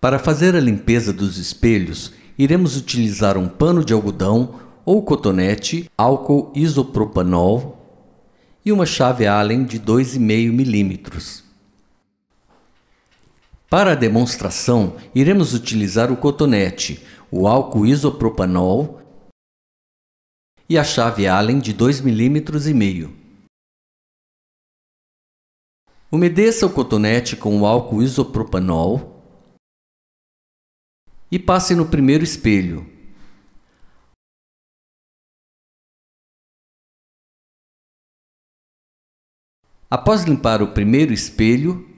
Para fazer a limpeza dos espelhos, iremos utilizar um pano de algodão ou cotonete, álcool isopropanol e uma chave Allen de 2,5 milímetros. Para a demonstração, iremos utilizar o cotonete, o álcool isopropanol e a chave Allen de 2,5 milímetros. Umedeça o cotonete com o álcool isopropanol e passe no primeiro espelho. Após limpar o primeiro espelho,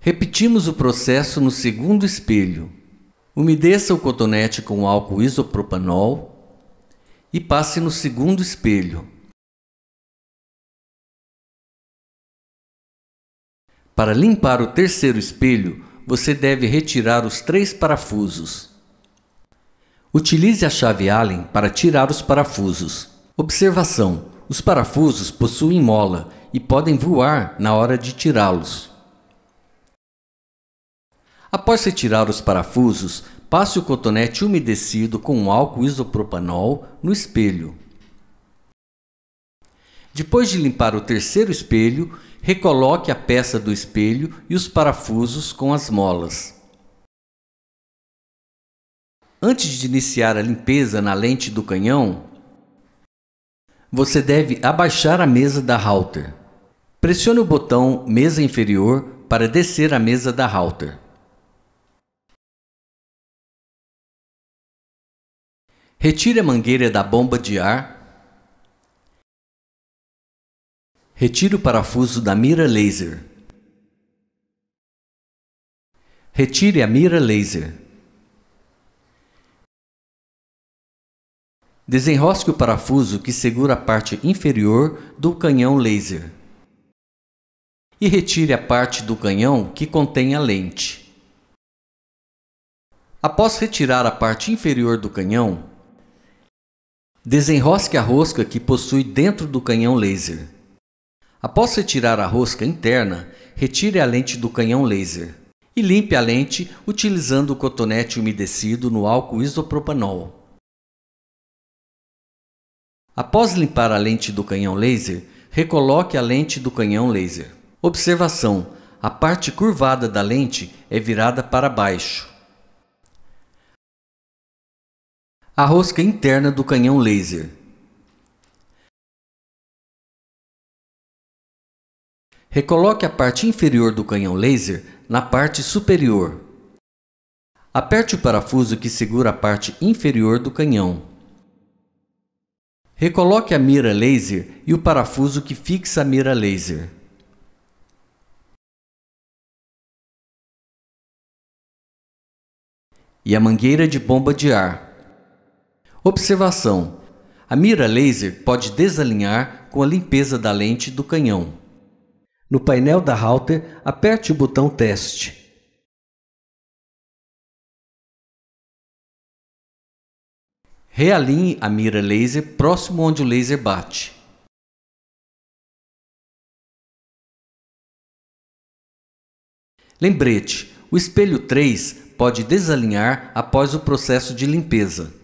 repetimos o processo no segundo espelho. Umedeça o cotonete com álcool isopropanol e passe no segundo espelho. Para limpar o terceiro espelho, você deve retirar os três parafusos. Utilize a chave Allen para tirar os parafusos. Observação: os parafusos possuem mola e podem voar na hora de tirá-los. Após retirar os parafusos, passe o cotonete umedecido com álcool isopropanol no espelho. Depois de limpar o terceiro espelho, recoloque a peça do espelho e os parafusos com as molas. Antes de iniciar a limpeza na lente do canhão, você deve abaixar a mesa da halter. Pressione o botão Mesa Inferior para descer a mesa da halter. Retire a mangueira da bomba de ar Retire o parafuso da mira laser. Retire a mira laser. Desenrosque o parafuso que segura a parte inferior do canhão laser. E retire a parte do canhão que contém a lente. Após retirar a parte inferior do canhão, desenrosque a rosca que possui dentro do canhão laser. Após retirar a rosca interna, retire a lente do canhão laser e limpe a lente utilizando o cotonete umedecido no álcool isopropanol. Após limpar a lente do canhão laser, recoloque a lente do canhão laser. Observação: a parte curvada da lente é virada para baixo. A rosca interna do canhão laser Recoloque a parte inferior do canhão laser na parte superior. Aperte o parafuso que segura a parte inferior do canhão. Recoloque a mira laser e o parafuso que fixa a mira laser. E a mangueira de bomba de ar. Observação: a mira laser pode desalinhar com a limpeza da lente do canhão. No painel da router, aperte o botão Teste. Realinhe a mira laser próximo onde o laser bate. Lembrete: o espelho 3 pode desalinhar após o processo de limpeza.